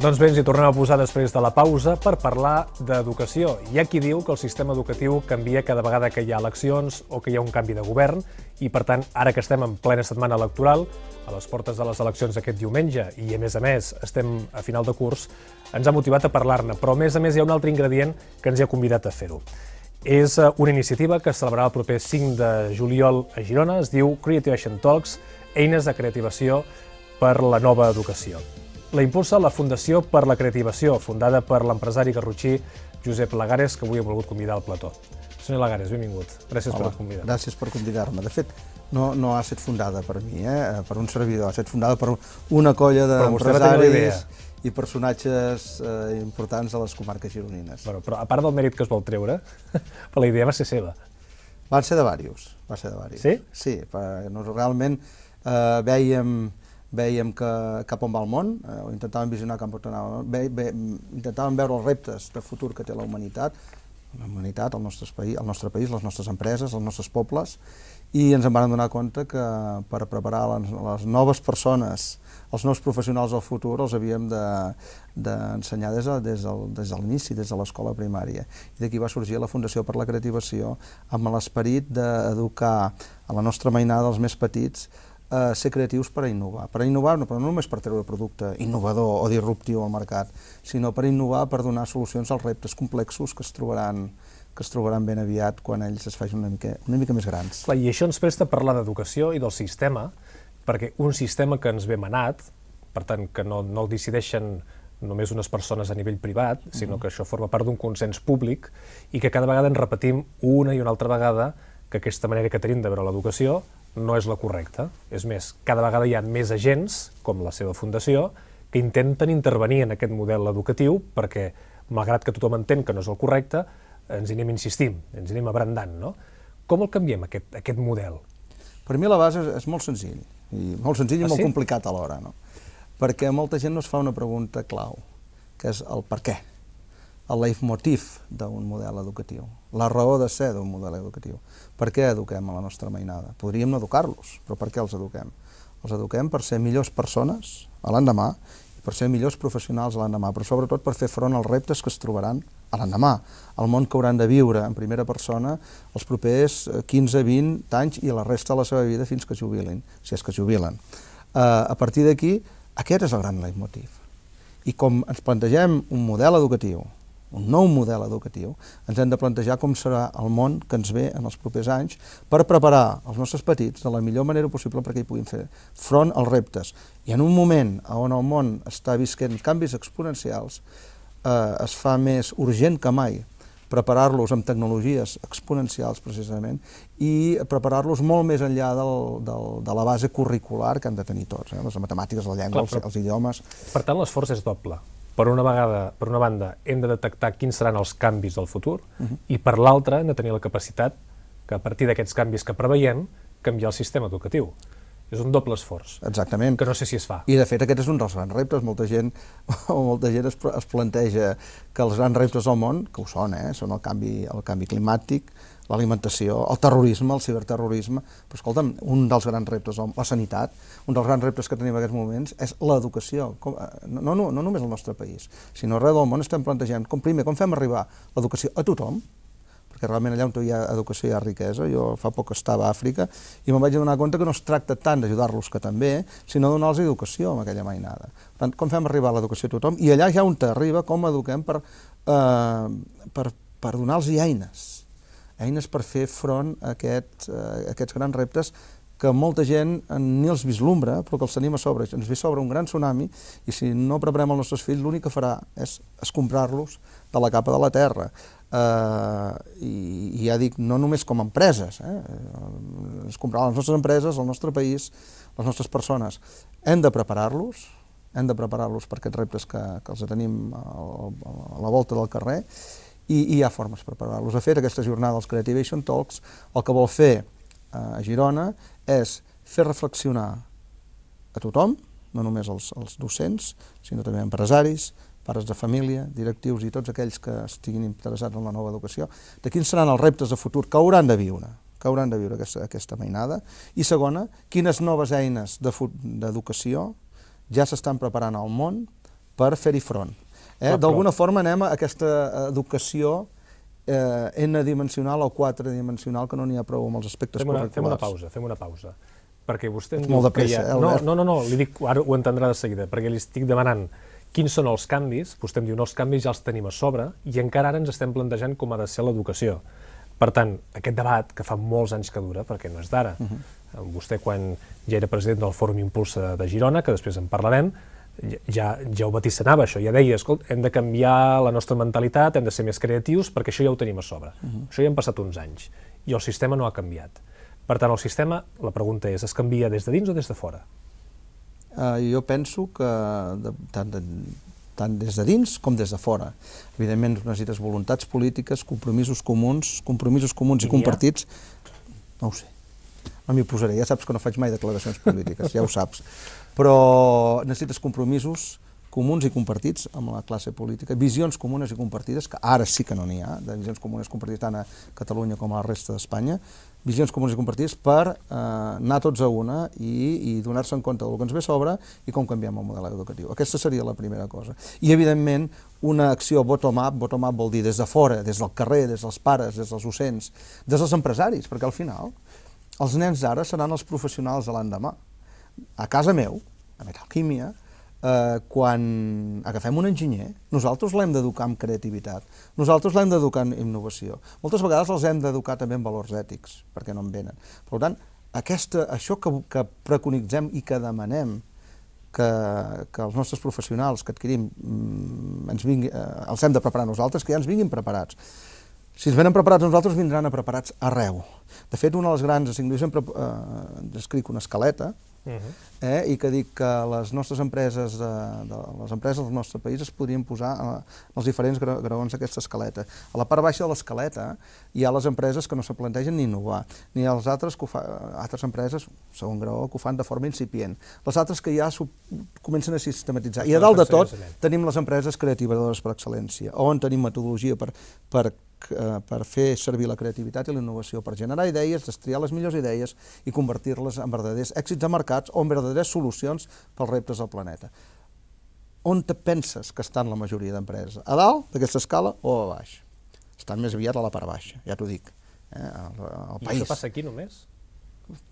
Doncs bé, ens hi tornem a posar després de la pausa per parlar d'educació. Hi ha qui diu que el sistema educatiu canvia cada vegada que hi ha eleccions o que hi ha un canvi de govern i, per tant, ara que estem en plena setmana electoral, a les portes de les eleccions aquest diumenge i, a més a més, estem a final de curs, ens ha motivat a parlar-ne, però, a més a més, hi ha un altre ingredient que ens hi ha convidat a fer-ho. És eh, una iniciativa que es celebrarà el proper 5 de juliol a Girona, es diu Creativation Talks, eines de creativació per la nova educació la impulsa la Fundació per la Creativació, fundada per l'empresari garrotxí Josep Lagares, que avui ha volgut convidar al plató. Senyor Lagares, benvingut. Gràcies Hola, per convidar. -me. Gràcies per convidar-me. De fet, no, no ha estat fundada per mi, eh? per un servidor, ha estat fundada per una colla d'empresaris i personatges eh, importants de les comarques gironines. Bueno, però a part del mèrit que es vol treure, la idea va ser seva. Van ser de diversos, va ser de diversos. Sí? Sí, per, realment eh, vèiem veiem que, cap on va el món, eh, intentàvem visionar cap on anava, ve, ve, intentàvem veure els reptes de futur que té la humanitat, la humanitat, el nostre, país, el nostre país, les nostres empreses, els nostres pobles, i ens en vam donar compte que per preparar les, les noves persones, els nous professionals del futur, els havíem d'ensenyar de, de des de l'inici, des de l'escola de primària. I d'aquí va sorgir la Fundació per la Creativació, amb l'esperit d'educar a la nostra mainada els més petits eh, ser creatius per a innovar. Per a innovar, no, però no només per treure producte innovador o disruptiu al mercat, sinó per innovar, per donar solucions als reptes complexos que es trobaran que es trobaran ben aviat quan ells es facin una mica, una mica més grans. Clar, I això ens presta a parlar d'educació i del sistema, perquè un sistema que ens ve manat, per tant, que no, no el decideixen només unes persones a nivell privat, mm-hmm. sinó uh -huh. que això forma part d'un consens públic i que cada vegada ens repetim una i una altra vegada que aquesta manera que tenim de veure l'educació no és la correcta. És més, cada vegada hi ha més agents, com la seva fundació, que intenten intervenir en aquest model educatiu perquè, malgrat que tothom entén que no és el correcte, ens hi anem insistint, ens hi anem abrandant. No? Com el canviem, aquest, aquest model? Per mi la base és, és molt senzill, i molt senzill i ah, molt sí? complicat alhora, no? perquè molta gent no es fa una pregunta clau, que és el per què el leitmotiv d'un model educatiu, la raó de ser d'un model educatiu. Per què eduquem a la nostra mainada? Podríem no educar-los, però per què els eduquem? Els eduquem per ser millors persones a l'endemà i per ser millors professionals a l'endemà, però sobretot per fer front als reptes que es trobaran a l'endemà, al món que hauran de viure en primera persona els propers 15-20 eh, anys i la resta de la seva vida fins que jubilin, si és que jubilen. Uh, a partir d'aquí, aquest és el gran leitmotiv. I com ens plantegem un model educatiu un nou model educatiu, ens hem de plantejar com serà el món que ens ve en els propers anys per preparar els nostres petits de la millor manera possible perquè hi puguin fer front als reptes. I en un moment on el món està visquent canvis exponencials, eh, es fa més urgent que mai preparar-los amb tecnologies exponencials, precisament, i preparar-los molt més enllà del, del, de la base curricular que han de tenir tots, eh? les matemàtiques, la llengua, Clar, els, els idiomes... Per tant, l'esforç és doble per una, vegada, per una banda, hem de detectar quins seran els canvis del futur uh mhm. -huh. i per l'altra hem de tenir la capacitat que a partir d'aquests canvis que preveiem, canviar el sistema educatiu. És un doble esforç. Exactament. Que no sé si es fa. I, de fet, aquest és un dels grans reptes. Molta gent, o molta gent es, es planteja que els grans reptes del món, que ho són, eh? són el canvi, el canvi climàtic, l'alimentació, el terrorisme, el ciberterrorisme, però escolta'm, un dels grans reptes, la sanitat, un dels grans reptes que tenim en aquests moments és l'educació, eh, no, no, no només al nostre país, sinó arreu del món estem plantejant com primer, com fem arribar l'educació a tothom, perquè realment allà on hi ha educació hi ha riquesa, jo fa poc estava a Àfrica i me'n vaig donar que no es tracta tant d'ajudar-los que també, sinó donar-los educació amb aquella mainada. Per tant, com fem arribar l'educació a tothom? I allà ja on t'arriba, com eduquem per, eh, per, per donar-los eines, eines per fer front a, aquest, eh, a aquests grans reptes que molta gent eh, ni els vislumbra, però que els tenim a sobre. Ens ve sobre un gran tsunami i si no preparem els nostres fills, l'únic que farà és escombrar-los de la capa de la terra. Uh, i, i ja dic, no només com a empreses, eh? escombrar les nostres empreses, el nostre país, les nostres persones. Hem de preparar-los, hem de preparar-los per aquests reptes que, que els tenim a, a la volta del carrer i, i hi ha formes per preparar-los. De fet, aquesta jornada dels Creativation Talks el que vol fer eh, a Girona és fer reflexionar a tothom, no només els, els docents, sinó també empresaris, pares de família, directius i tots aquells que estiguin interessats en la nova educació, de quins seran els reptes de futur que hauran de viure, que hauran de viure aquesta, aquesta mainada, i segona, quines noves eines d'educació de ja s'estan preparant al món per fer-hi front. Eh? D'alguna forma anem a aquesta eh, educació eh, n-dimensional o quatre-dimensional que no n'hi ha prou amb els aspectes fem una, curriculars. Fem una pausa, fem una pausa. Perquè vostè em molt de pressa, Eh, no, no, no, no, li dic, ara ho entendrà de seguida, perquè li estic demanant quins són els canvis, vostè em diu, no, els canvis ja els tenim a sobre i encara ara ens estem plantejant com ha de ser l'educació. Per tant, aquest debat, que fa molts anys que dura, perquè no és d'ara, uh mhm. -huh. vostè quan ja era president del Fòrum Impulsa de Girona, que després en parlarem, ja, ja ho vaticinava això, ja deia, escolta, hem de canviar la nostra mentalitat, hem de ser més creatius, perquè això ja ho tenim a sobre. Uh mhm. -huh. Això ja han passat uns anys i el sistema no ha canviat. Per tant, el sistema, la pregunta és, es canvia des de dins o des de fora? Uh, jo penso que de, tant, de, tant des de dins com des de fora. Evidentment, necessites voluntats polítiques, compromisos comuns, compromisos comuns i, i compartits. No ho sé. No m'hi posaré, ja saps que no faig mai declaracions polítiques, ja ho saps. però necessites compromisos comuns i compartits amb la classe política, visions comunes i compartides, que ara sí que no n'hi ha, de visions comunes i compartides tant a Catalunya com a la resta d'Espanya, visions comunes i compartides per eh, anar tots a una i, i donar-se en compte del que ens ve sobre i com canviem el model educatiu. Aquesta seria la primera cosa. I, evidentment, una acció bottom-up, bottom-up vol dir des de fora, des del carrer, des dels pares, des dels docents, des dels empresaris, perquè al final els nens d'ara seran els professionals de l'endemà a casa meu, a Metalquímia, eh, quan agafem un enginyer, nosaltres l'hem d'educar amb creativitat, nosaltres l'hem d'educar en innovació. Moltes vegades els hem d'educar també en valors ètics, perquè no en venen. Per tant, aquesta, això que, que preconitzem i que demanem que, que els nostres professionals que adquirim mm, ens vingui, eh, els hem de preparar nosaltres, que ja ens vinguin preparats. Si ens venen preparats nosaltres, vindran a preparats arreu. De fet, una de les grans Jo sempre eh, escric una escaleta, Uh -huh. eh? i que dic que les nostres empreses, de, eh, de, les empreses del nostre país es podrien posar a, eh, en els diferents graons d'aquesta escaleta. A la part baixa de l'escaleta hi ha les empreses que no se plantegen ni innovar, ni els altres que fa, altres empreses, segon graó, que ho fan de forma incipient. Les altres que ja sub, comencen a sistematitzar. I a dalt de tot tenim les empreses creatives per excel·lència, on tenim metodologia per, per Eh, per fer servir la creativitat i la innovació, per generar idees, destriar les millors idees i convertir-les en verdaders èxits de mercats o en verdaderes solucions pels reptes del planeta. On te penses que estan la majoria d'empreses? A dalt d'aquesta escala o a baix? Estan més aviat a la part baixa, ja t'ho dic. Eh? al país. I això passa aquí només?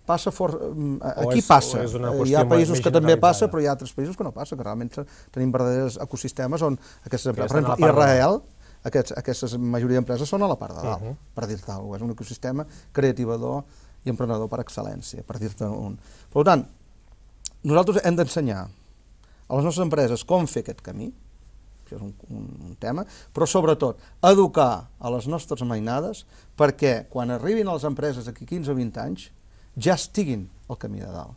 passa for... Mm, aquí és, passa. hi ha països que també passa, però hi ha altres països que no passa, que realment tenim verdaders ecosistemes on aquestes empreses... Per exemple, Israel, aquests, aquestes majoria d'empreses són a la part de dalt, uh -huh. per dir-te alguna cosa. És un ecosistema creativador i emprenedor per excel·lència, per dir-te un. Per tant, nosaltres hem d'ensenyar a les nostres empreses com fer aquest camí, això és un, un, un tema, però sobretot educar a les nostres mainades perquè quan arribin a les empreses d'aquí 15 o 20 anys ja estiguin al camí de dalt.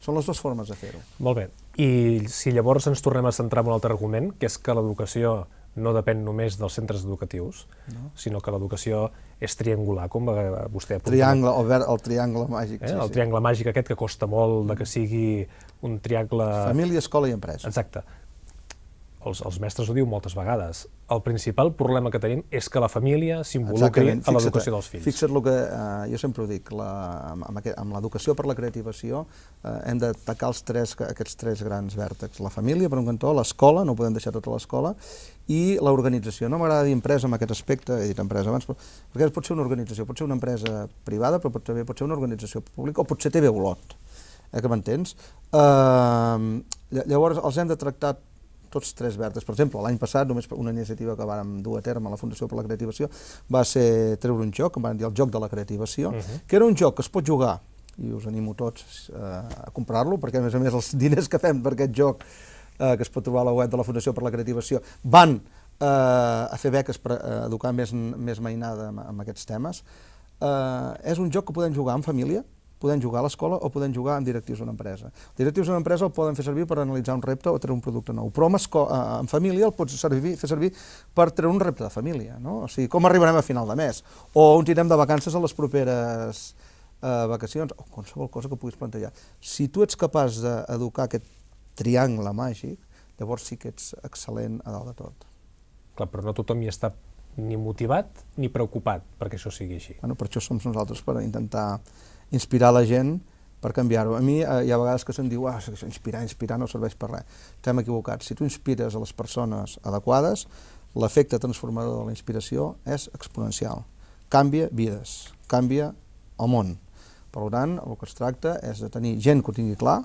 Són les dues formes de fer-ho. Molt bé. I si llavors ens tornem a centrar en un altre argument, que és que l'educació no depèn només dels centres educatius, no. sinó que l'educació és triangular, com vostè ha Triangle, o ver, el triangle màgic. Eh? Sí, el triangle màgic aquest que costa molt de que mm. sigui un triangle... Família, escola i empresa. Exacte els, els mestres ho diu moltes vegades, el principal problema que tenim és que la família s'involucri a l'educació dels fills. Fixa't el que eh, jo sempre ho dic, la, amb, amb l'educació per la creativació eh, hem de els tres, aquests tres grans vèrtexs, la família per un cantó, l'escola, no podem deixar tota l'escola, i l'organització. No m'agrada dir empresa en aquest aspecte, he dit empresa abans, però, perquè pot ser una organització, pot ser una empresa privada, però pot, també pot ser una organització pública, o potser TV Olot, eh, que m'entens? Eh, llavors els hem de tractar tots tres verdes. Per exemple, l'any passat, només una iniciativa que vàrem dur a terme a la Fundació per la Creativació va ser treure un joc, van dir el joc de la creativació, uh -huh. que era un joc que es pot jugar, i us animo tots eh, a comprar-lo, perquè a més a més els diners que fem per aquest joc eh, que es pot trobar a la web de la Fundació per la Creativació van eh, a fer beques per eh, educar més, més mainada amb, amb aquests temes. Eh, és un joc que podem jugar en família, poden jugar a l'escola o poden jugar amb directius d'una empresa. Directius d'una empresa el poden fer servir per analitzar un repte o treure un producte nou, però amb en família el pots servir, fer servir per treure un repte de família, no? o sigui, com arribarem a final de mes, o on tindrem de vacances a les properes eh, vacacions, o qualsevol cosa que puguis plantejar. Si tu ets capaç d'educar aquest triangle màgic, llavors sí que ets excel·lent a dalt de tot. Clar, però no tothom hi està ni motivat ni preocupat perquè això sigui així. Bueno, per això som nosaltres, per intentar inspirar la gent per canviar-ho. A mi eh, hi ha vegades que se'm diu ah, inspirar, inspirar no serveix per res. Estem equivocats. Si tu inspires a les persones adequades, l'efecte transformador de la inspiració és exponencial. Canvia vides, canvia el món. Per tant, el que es tracta és de tenir gent que ho tingui clar,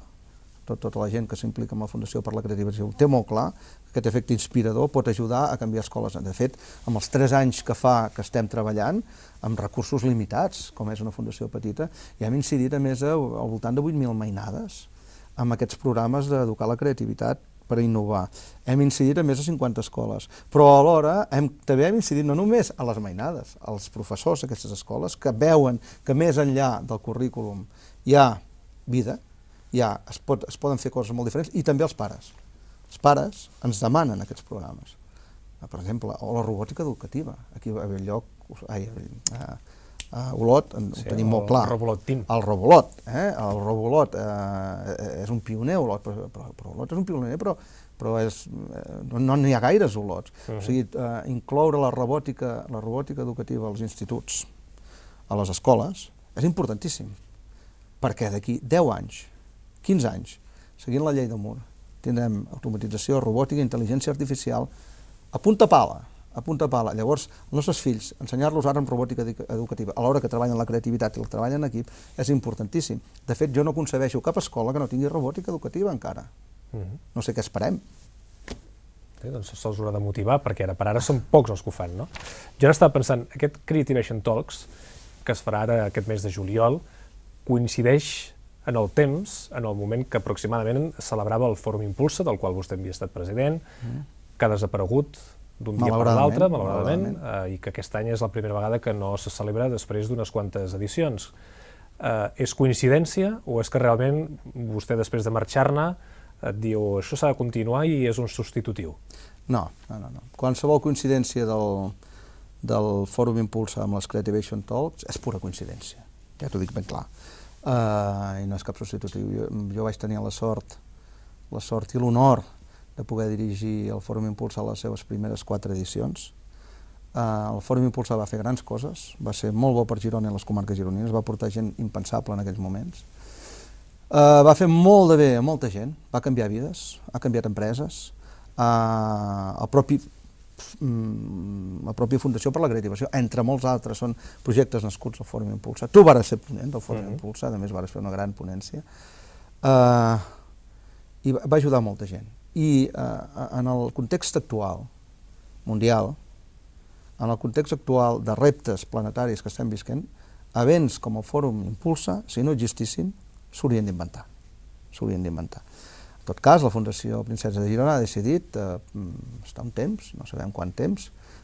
tot, tota la gent que s'implica amb la Fundació per la Creativitat té molt clar que aquest efecte inspirador pot ajudar a canviar escoles. De fet, amb els tres anys que fa que estem treballant, amb recursos limitats, com és una fundació petita, ja hem incidit a més a, al voltant de 8.000 mainades amb aquests programes d'educar la creativitat per innovar. Hem incidit a més de 50 escoles, però alhora hem, també hem incidit no només a les mainades, als professors d'aquestes escoles que veuen que més enllà del currículum hi ha vida, ja es, pot, es poden fer coses molt diferents, i també els pares. Els pares ens demanen aquests programes. Eh, per exemple, o la robòtica educativa. Aquí haver lloc... ai, a, a Olot, en, sí, ho tenim molt clar. El Robolot Team. El Robolot, eh? El Robolot eh, eh, és un pioner, Olot, però, però, però Olot és un pioner, però, però és, eh, no n'hi ha gaires Olots. Uh -huh. O sigui, eh, incloure la robòtica, la robòtica educativa als instituts, a les escoles, és importantíssim, perquè d'aquí 10 anys 15 anys, seguint la llei de Moore, tindrem automatització, robòtica, intel·ligència artificial, a punta pala, a punta pala. Llavors, els nostres fills, ensenyar-los ara amb robòtica educativa, a l'hora que treballen la creativitat i el treball en equip, és importantíssim. De fet, jo no concebeixo cap escola que no tingui robòtica educativa encara. Mhm. No sé què esperem. Sí, doncs se'ls haurà de motivar, perquè ara per ara són pocs els que ho fan, no? Jo ara estava pensant, aquest Creativation Talks, que es farà ara aquest mes de juliol, coincideix en el temps, en el moment que aproximadament celebrava el Fòrum Impulsa, del qual vostè havia estat president, mm. que ha desaparegut d'un dia per l'altre, malauradament, malauradament. Eh, i que aquest any és la primera vegada que no se celebra després d'unes quantes edicions. Eh, és coincidència o és que realment vostè després de marxar-ne et eh, diu això s'ha de continuar i és un substitutiu? No, no, no. no. Qualsevol coincidència del, del Fòrum Impulsa amb les Creativation Talks és pura coincidència, ja t'ho dic ben clar eh, i no és cap substitutiu. Jo, jo vaig tenir la sort, la sort i l'honor de poder dirigir el Fòrum Impulsa a les seves primeres quatre edicions. Eh, el Fòrum Impulsa va fer grans coses, va ser molt bo per Girona i les comarques gironines, va portar gent impensable en aquells moments. Eh, va fer molt de bé a molta gent, va canviar vides, ha canviat empreses, eh, el propi Mm, la pròpia Fundació per la Creativació, entre molts altres, són projectes nascuts al Fòrum Impulsa. Tu vares ser ponent del Fòrum uh mm-hmm. -huh. Impulsa, a més vares fer una gran ponència, uh, i va ajudar molta gent. I uh, en el context actual, mundial, en el context actual de reptes planetaris que estem visquent, events com el Fòrum Impulsa, si no existissin, s'haurien d'inventar. S'haurien d'inventar. En tot cas, la Fundació Princesa de Girona ha decidit eh, mm, estar un temps, no sabem quant temps,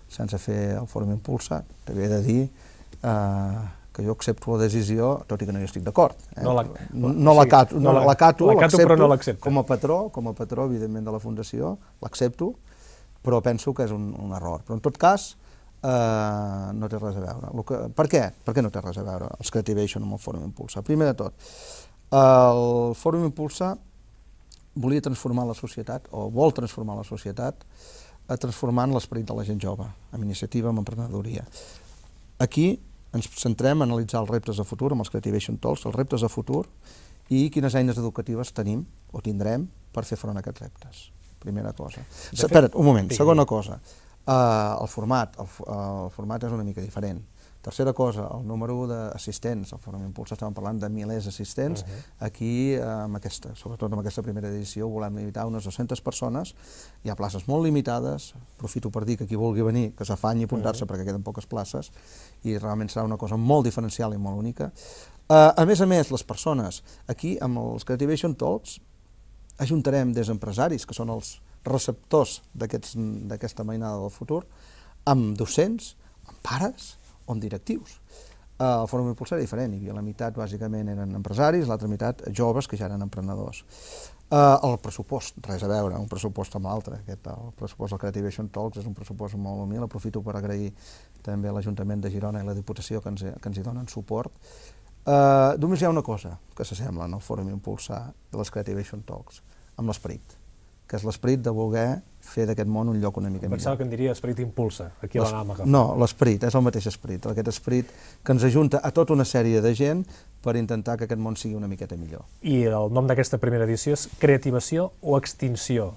sense fer el fòrum impulsat. T'havia de dir eh, que jo accepto la decisió, tot i que no hi estic d'acord. Eh? No, la, no, no la cato, no, no l'acato, la, l'accepto no com a patró, com a patró, evidentment, de la Fundació, l'accepto, però penso que és un, un error. Però en tot cas, eh, no té res a veure. que, per què? Per què no té res a veure els que ativeixen amb el Fòrum Impulsa? Primer de tot, el Fòrum Impulsa volia transformar la societat, o vol transformar la societat, a eh, transformant l'esperit de la gent jove, amb iniciativa, amb emprenedoria. Aquí ens centrem a analitzar els reptes de futur, amb els Creativation Talks, els reptes de futur, i quines eines educatives tenim o tindrem per fer front a aquests reptes. Primera cosa. Espera't, un moment. Segona cosa. Uh, el format. El, uh, el format és una mica diferent. Tercera cosa, el número d'assistents, al Fòrum Impulsa estàvem parlant de milers d'assistents, uh -huh. aquí amb aquesta, sobretot amb aquesta primera edició volem limitar unes 200 persones, hi ha places molt limitades, profito per dir que qui vulgui venir que s'afanyi a apuntar-se uh -huh. perquè queden poques places, i realment serà una cosa molt diferencial i molt única. Uh, a més a més, les persones, aquí amb els Creativation Talks ajuntarem des empresaris, que són els receptors d'aquesta mainada del futur, amb docents, amb pares, on directius. Eh, el Fòrum Impulsar era diferent, hi havia la meitat bàsicament eren empresaris, l'altra meitat joves que ja eren emprenedors. Eh, el pressupost, res a veure, un pressupost amb l'altre. El pressupost del Creativation Talks és un pressupost molt humil, aprofito per agrair també a l'Ajuntament de Girona i la Diputació que ens, que ens hi donen suport. Uh, només hi ha una cosa que s'assembla en no? Fòrum Impulsar de les Creativation Talks, amb l'esperit que és l'esperit de voler fer d'aquest món un lloc una mica Pensava millor. Pensava que em diria esperit impulsa, aquí a l'anàmaga. No, l'esperit, és el mateix esperit, aquest esperit que ens ajunta a tota una sèrie de gent per intentar que aquest món sigui una miqueta millor. I el nom d'aquesta primera edició és Creativació o Extinció.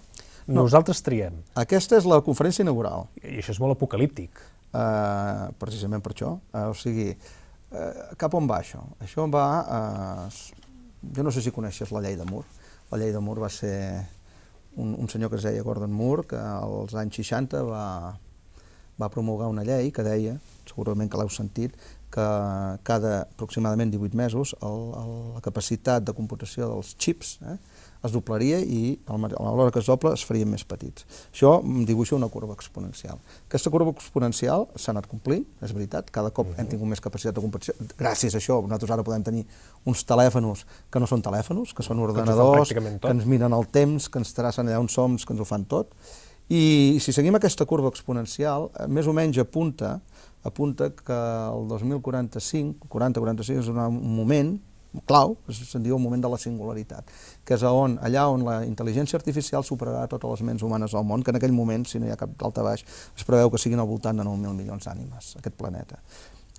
Nosaltres triem. Aquesta és la conferència inaugural. I això és molt apocalíptic. Uh, precisament per això. Uh, o sigui, uh, cap on va això? Això va... Uh, jo no sé si coneixes la llei de Mur. La llei de Mur va ser un, un senyor que es deia Gordon Moore, que als anys 60 va, va promulgar una llei que deia, segurament que l'heu sentit, que cada aproximadament 18 mesos el, el, la capacitat de computació dels xips eh, es doblaria i a l'hora que es dobla es farien més petits. Això dibuixa una curva exponencial. Aquesta curva exponencial s'ha anat complint, és veritat, cada cop hem mhm. tingut més capacitat de computació. Gràcies a això nosaltres ara podem tenir uns telèfons que no són telèfons, que són ordenadors, que ens, que ens miren el temps, que ens tracen allà on som, que ens ho fan tot. I si seguim aquesta curva exponencial, eh, més o menys apunta apunta que el 2045, 40-45 és un moment clau, se'n diu el moment de la singularitat, que és on, allà on la intel·ligència artificial superarà totes les ments humanes del món, que en aquell moment, si no hi ha cap d'alta baix, es preveu que siguin al voltant de 9.000 milions d'ànimes, aquest planeta.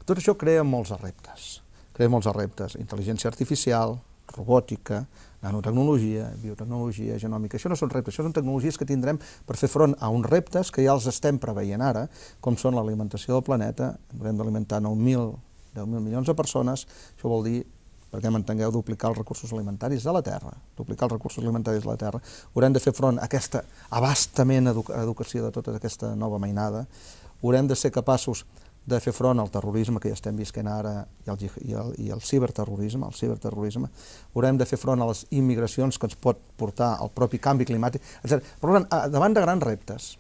Tot això crea molts reptes, crea molts reptes, intel·ligència artificial, robòtica, nanotecnologia, biotecnologia, genòmica, això no són reptes, això són tecnologies que tindrem per fer front a uns reptes que ja els estem preveient ara, com són l'alimentació del planeta, haurem d'alimentar 9.000, 10.000 milions de persones, això vol dir perquè tant, duplicar els recursos alimentaris de la terra, duplicar els recursos alimentaris de la terra. Haurem de fer front a aquesta abastament educació de tota aquesta nova mainada. Haurem de ser capaços de fer front al terrorisme que ja estem visquent ara i al, i al, i al ciberterrorisme, al ciberterrorisme, haurem de fer front a les immigracions que ens pot portar al propi canvi climàtic, etc. Però davant de grans reptes,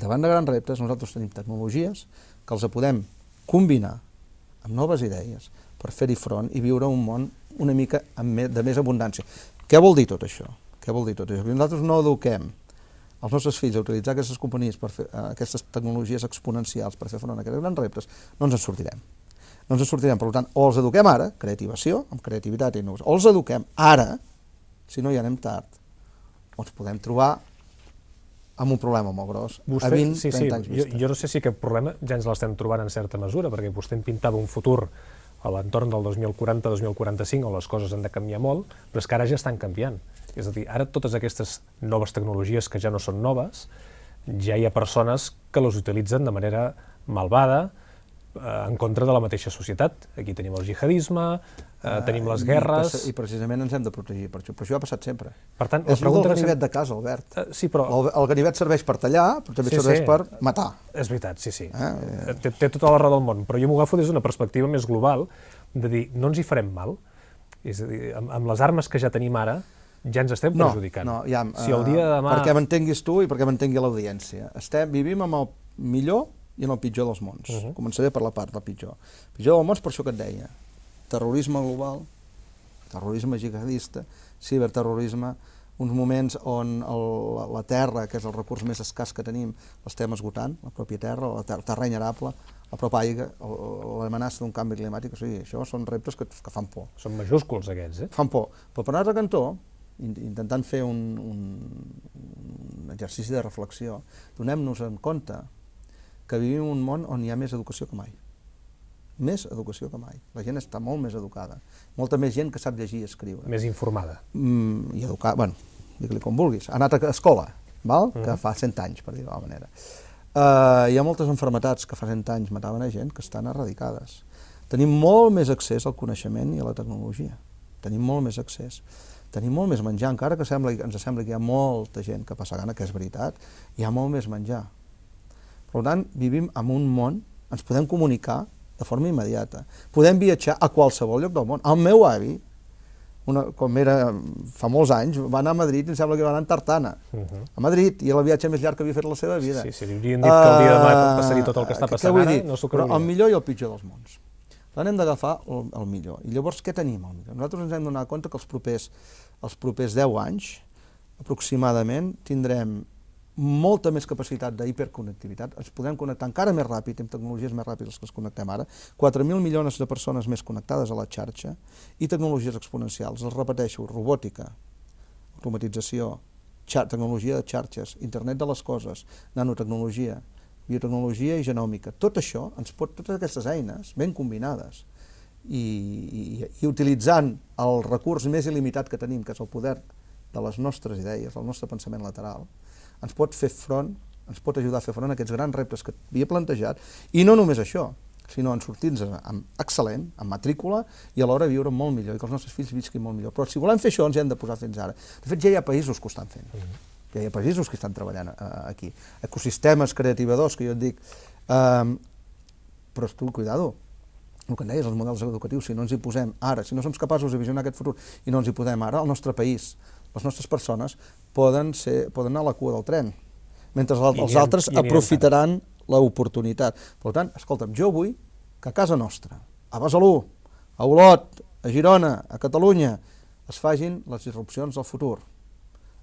davant de grans reptes, nosaltres tenim tecnologies que els podem combinar amb noves idees, per fer-hi front i viure un món una mica de més abundància. Què vol dir tot això? Què vol dir tot això? Que nosaltres no eduquem els nostres fills a utilitzar aquestes companyies per fer, eh, aquestes tecnologies exponencials per fer front a aquests grans reptes, no ens en sortirem. No ens en sortirem, per tant, o els eduquem ara, creativació, amb creativitat i nous, o els eduquem ara, si no hi anem tard, o ens podem trobar amb un problema molt gros, vostè, a 20, sí, 30 sí, anys vista. Jo, jo no sé si aquest problema ja ens l'estem trobant en certa mesura, perquè vostè em pintava un futur a l'entorn del 2040-2045, on les coses han de canviar molt, però és que ara ja estan canviant. És a dir, ara totes aquestes noves tecnologies que ja no són noves, ja hi ha persones que les utilitzen de manera malvada, eh, en contra de la mateixa societat. Aquí tenim el jihadisme, Eh, eh, tenim les guerres... I, I precisament ens hem de protegir per això, però això ha passat sempre. Per tant, la és pregunta el ganivet sempre... de casa, Albert. Uh, sí, però... El, el ganivet serveix per tallar, però també sí, serveix sí. per matar. És veritat, sí, sí. Eh, eh? Té, té tota la raó del món, però jo m'ho agafo des d'una perspectiva més global, de dir, no ens hi farem mal, és a dir, amb, amb les armes que ja tenim ara, ja ens estem perjudicant. No, ja, si el dia de demà... Perquè m'entenguis tu i perquè m'entengui l'audiència. Estem, vivim amb el millor i en el pitjor dels mons. Uh mhm. -huh. Començaré per la part del pitjor. El pitjor dels mons, per això que et deia terrorisme global, terrorisme jihadista, ciberterrorisme, uns moments on el, la terra, que és el recurs més escàs que tenim, l'estem esgotant, la pròpia terra, la ter terreny arable, la pròpia aigua, l'amenaça d'un canvi climàtic, o sigui, això són reptes que, que fan por. Són majúsculs aquests, eh? Fan por. Però per un altre cantó, intentant fer un, un, un exercici de reflexió, donem-nos en compte que vivim un món on hi ha més educació que mai més educació que mai. La gent està molt més educada. Molta més gent que sap llegir i escriure. Més informada. Mm, I educada, bueno, digue-li com vulguis. Ha anat a escola, val? Mm -hmm. que fa 100 anys, per dir-ho d'alguna manera. Uh, hi ha moltes enfermetats que fa cent anys mataven a gent que estan erradicades. Tenim molt més accés al coneixement i a la tecnologia. Tenim molt més accés tenim molt més menjar, encara que sembla, ens sembla que hi ha molta gent que passa gana, que és veritat, hi ha molt més menjar. Per tant, vivim en un món, ens podem comunicar de forma immediata. Podem viatjar a qualsevol lloc del món. El meu avi, una, com era fa molts anys, va anar a Madrid, em sembla que va anar en tartana, uh mhm. -huh. a Madrid, i era el viatge més llarg que havia fet la seva vida. Sí, sí, li haurien dit uh, que el dia de demà passaria tot el que ah, està que, passant que ara, dit? no s'ho creuria. el millor i el pitjor dels mons. Per tant, hem d'agafar el, el millor. I llavors, què tenim El millor? Nosaltres ens hem donat compte que els propers, els propers 10 anys, aproximadament, tindrem molta més capacitat d'hiperconnectivitat, ens podem connectar encara més ràpid, amb tecnologies més ràpides que ens connectem ara, 4.000 milions de persones més connectades a la xarxa i tecnologies exponencials, els repeteixo, robòtica, automatització, tecnologia de xarxes, internet de les coses, nanotecnologia, biotecnologia i genòmica. Tot això ens pot, totes aquestes eines ben combinades i, i, i utilitzant el recurs més il·limitat que tenim, que és el poder de les nostres idees, del nostre pensament lateral, ens pot fer front, ens pot ajudar a fer front a aquests grans reptes que havia plantejat, i no només això, sinó en sortir-nos amb excel·lent, amb matrícula, i alhora viure molt millor, i que els nostres fills visquin molt millor. Però si volem fer això, ens hem de posar fins ara. De fet, ja hi ha països que ho estan fent. Mm-hmm. Ja hi ha països que estan treballant eh, aquí. Ecosistemes creativadors, que jo et dic... Eh, però tu, cuidado, el que en deies, els models educatius, si no ens hi posem ara, si no som capaços de visionar aquest futur i no ens hi posem ara, el nostre país les nostres persones poden, ser, poden anar a la cua del tren, mentre els, els altres aprofitaran l'oportunitat. Per tant, escolta'm, jo vull que a casa nostra, a Besalú, a Olot, a Girona, a Catalunya, es fagin les disrupcions del futur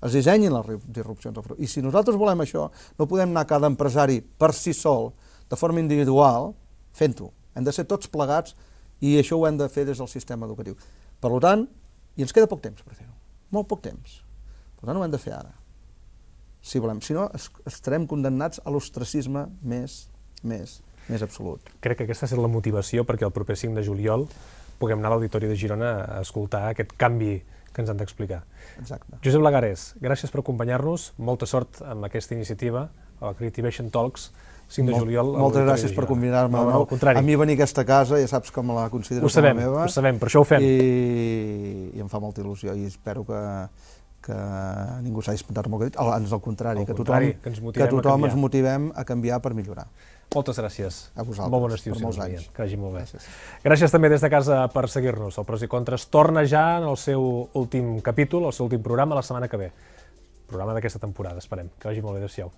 es dissenyin les disrupcions del futur. I si nosaltres volem això, no podem anar cada empresari per si sol, de forma individual, fent-ho. Hem de ser tots plegats i això ho hem de fer des del sistema educatiu. Per tant, i ens queda poc temps per fer-ho. Molt poc temps. Per tant, ho hem de fer ara. Si volem. Si no, estarem condemnats a l'ostracisme més, més, més absolut. Crec que aquesta estat la motivació perquè el proper 5 de juliol puguem anar a l'Auditori de Girona a escoltar aquest canvi que ens han d'explicar. Exacte. Josep Lagarés, gràcies per acompanyar-nos, molta sort amb aquesta iniciativa, a la Creativation Talks, 5 de juliol. Moltes gràcies per convidar-me no, no, a mi venir a aquesta casa, ja saps com la considero ho sabem, com la meva. Ho sabem, per això ho fem. I, i em fa molta il·lusió i espero que, que ningú s'hagi espantat molt que dit, ans al contrari, al que tothom, que ens, que tothom ens motivem a canviar per millorar. Moltes gràcies. A vosaltres. Molt bon estiu, per molts anys. Que vagi molt bé. Gràcies. gràcies també des de casa per seguir-nos. El Pros i Contres torna ja en el seu últim capítol, el seu últim programa, la setmana que ve. Programa d'aquesta temporada, esperem. Que vagi molt bé. Adéu-siau.